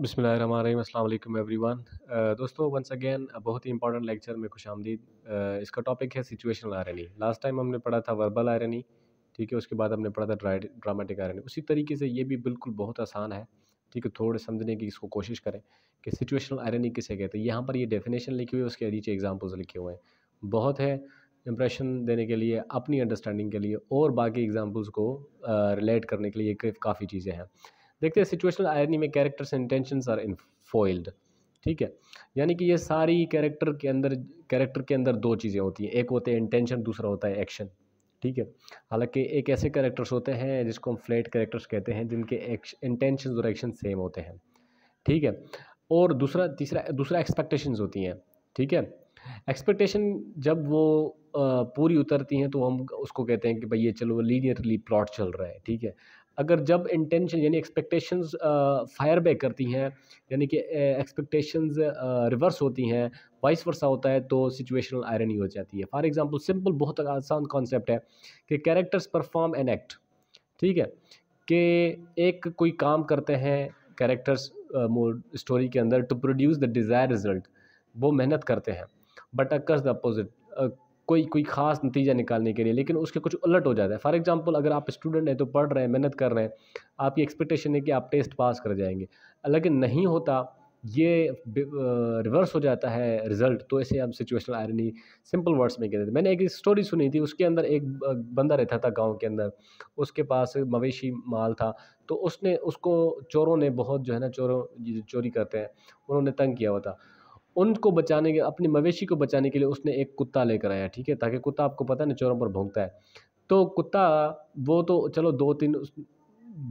बसमिल अल्लाम everyone दोस्तों once again बहुत ही इंपॉर्टेंट लेक्चर में खुश आमदीद uh, इसका टॉपिक है सिचुएशनल आयरनी लास्ट टाइम हमने पढ़ा था वर्बल आयरनी ठीक है उसके बाद हमने पढ़ा था ड्रामेटिक आयरनी उसी तरीके से ये भी बिल्कुल बहुत आसान है ठीक है थोड़े समझने की इसको कोशिश करें कि सिचुएशनल आयरनी किसे कहते हैं यहाँ पर ये डेफिनेशन लिखी हुई है उसके नीचे एग्जाम्पल्स लिखे हुए हैं बहुत है इंप्रेशन देने के लिए अपनी अंडरस्टैंडिंग के लिए और बाकी एग्जाम्पल्स को रिलेट करने के लिए काफ़ी चीज़ें हैं देखते हैं सिचुएशनल आयरनी में characters and are in foiled ठीक है यानी कि ये सारी कैरेक्टर के अंदर कैरेक्टर के अंदर दो चीज़ें होती हैं एक होते हैं इंटेंशन दूसरा होता है एक्शन ठीक है हालांकि एक ऐसे कैरेक्टर्स होते हैं जिसको हम फ्लैट कैरेक्टर्स कहते हैं जिनके इंटेंशन और एक्शन सेम होते हैं ठीक है और दूसरा तीसरा दूसरा एक्सपेक्टेशंस होती हैं ठीक है एक्सपेक्टेशन जब वो पूरी उतरती हैं तो हम उसको कहते हैं कि भाई ये चलो लीनियरली प्लॉट चल रहा है ठीक है अगर जब इंटेंशन यानी एक्सपेक्टेशंस फायर बैक करती हैं यानी कि एक्सपेक्टेशंस रिवर्स होती हैं वाइस वर्सा होता है तो सिचुएशनल आयरनी हो जाती है फॉर एग्जांपल सिंपल बहुत आसान कॉन्सेप्ट है कि कैरेक्टर्स परफॉर्म एन एक्ट ठीक है कि एक कोई काम करते हैं कैरेक्टर्स स्टोरी के अंदर to produce the desire result वो मेहनत करते हैं बट अकर्स द अपोजिट कोई कोई ख़ास नतीजा निकालने के लिए लेकिन उसके कुछ उलट हो जाता है फॉर एग्जांपल अगर आप स्टूडेंट हैं तो पढ़ रहे हैं मेहनत कर रहे हैं आपकी एक्सपेक्टेशन है कि आप टेस्ट पास कर जाएंगे लेकिन नहीं होता ये रिवर्स हो जाता है रिज़ल्ट तो ऐसे हम सिचुएशनल आयरनी सिंपल वर्ड्स में कहते थे मैंने एक स्टोरी सुनी थी उसके अंदर एक बंदा रहता था गांव के अंदर उसके पास मवेशी माल था तो उसने उसको चोरों ने बहुत जो है ना चोरों चोरी करते हैं उन्होंने तंग किया हुआ था उनको बचाने के अपने मवेशी को बचाने के लिए उसने एक कुत्ता लेकर आया ठीक है ताकि कुत्ता आपको पता नहीं चोरों पर भोंगता है तो कुत्ता वो तो चलो दो तीन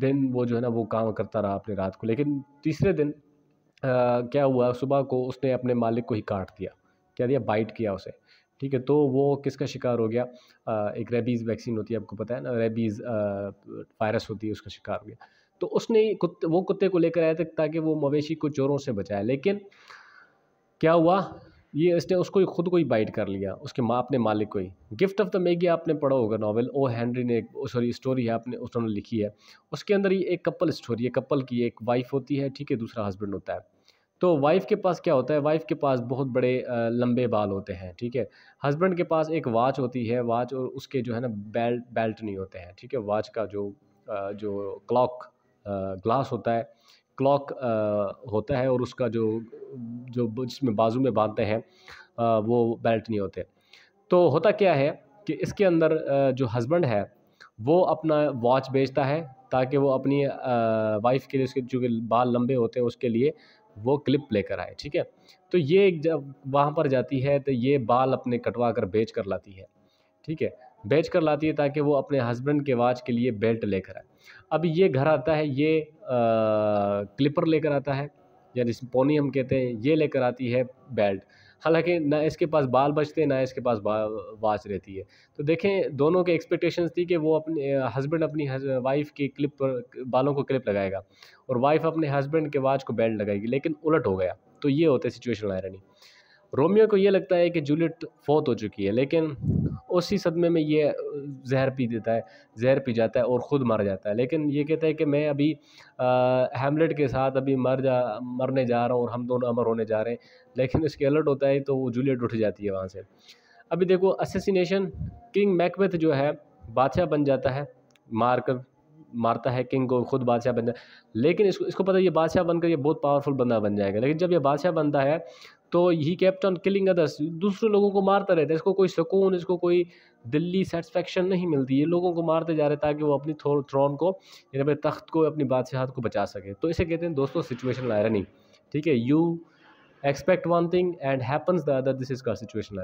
दिन वो जो है ना वो काम करता रहा अपने रात को लेकिन तीसरे दिन आ, क्या हुआ सुबह को उसने अपने मालिक को ही काट दिया क्या दिया बाइट किया उसे ठीक है तो वो किसका शिकार हो गया आ, एक रेबीज़ वैक्सीन होती है आपको पता है ना रेबीज़ वायरस होती है उसका शिकार हो गया तो उसने कुत्ते वो कुत्ते को लेकर आया था ताकि वो मवेशी को चोरों से बचाए लेकिन क्या हुआ ये इसने उसको ही खुद को ही बाइट कर लिया उसके माँ अपने मालिक को ही गिफ्ट ऑफ द मेगी आपने पढ़ा होगा नॉवल ओ हैंनरी ने सॉरी स्टोरी है आपने उसने लिखी है उसके अंदर ये एक कपल स्टोरी है कपल की एक वाइफ होती है ठीक है दूसरा हस्बैंड होता है तो वाइफ के पास क्या होता है वाइफ के पास बहुत बड़े लंबे बाल होते हैं ठीक है हस्बैंड के पास एक वाच होती है वाच और उसके जो है ना बेल्ट बेल्ट नहीं होते हैं ठीक है वाच का जो जो क्लॉक ग्लास होता है क्लॉक होता है और उसका जो जो जिसमें बाजू में बांधते हैं वो बेल्ट नहीं होते तो होता क्या है कि इसके अंदर जो हस्बैंड है वो अपना वॉच बेचता है ताकि वो अपनी वाइफ के लिए उसके जो बाल लंबे होते हैं उसके लिए वो क्लिप लेकर आए ठीक है तो ये जब वहाँ पर जाती है तो ये बाल अपने कटवा कर बेच कर लाती है ठीक है बेच कर लाती है ताकि वो अपने हस्बैंड के वाच के लिए बेल्ट लेकर आए अब ये घर आता है ये आ, क्लिपर लेकर आता है या पोनी हम कहते हैं ये लेकर आती है बेल्ट हालांकि ना इसके पास बाल बचते ना इसके पास वाच रहती है तो देखें दोनों के एक्सपेक्टेशंस थी कि वो अपने हस्बैंड अपनी वाइफ की क्लिप पर बालों को क्लिप लगाएगा और वाइफ अपने हस्बैंड के वाच को बेल्ट लगाएगी लेकिन उलट हो गया तो ये होता है सिचुएशन आयरनी रोमियो को ये लगता है कि जूलियट फोत हो चुकी है लेकिन उसी सदमे में ये जहर पी देता है जहर पी जाता है और ख़ुद मर जाता है लेकिन ये कहता है कि मैं अभी हेमलेट के साथ अभी मर जा मरने जा रहा हूँ और हम दोनों अमर होने जा रहे हैं लेकिन उसके अलर्ट होता है तो वो जूलियट उठ जाती है वहाँ से अभी देखो असेसिनेशन किंग मैकबेथ जो है बादशाह बन जाता है मार कर मारता है किंग को खुद बादशाह बन जाए लेकिन इसको इसको पता है ये बादशाह बनकर ये बहुत पावरफुल बंदा बन जाएगा लेकिन जब ये बादशाह बनता है तो ही कैप्ट ऑन किलिंग अदर्स दूसरे लोगों को मारता रहता है इसको कोई सुकून इसको कोई दिल्ली सेटिसफेक्शन नहीं मिलती ये लोगों को मारते जा रहे ताकि वो अपनी थ्रोन को यानी अपने तख्त को अपनी बादशाहत को बचा सके तो इसे कहते हैं दोस्तों सिचुएशन आयरनी ठीक है you expect one thing and happens the other this is का सिचुएशन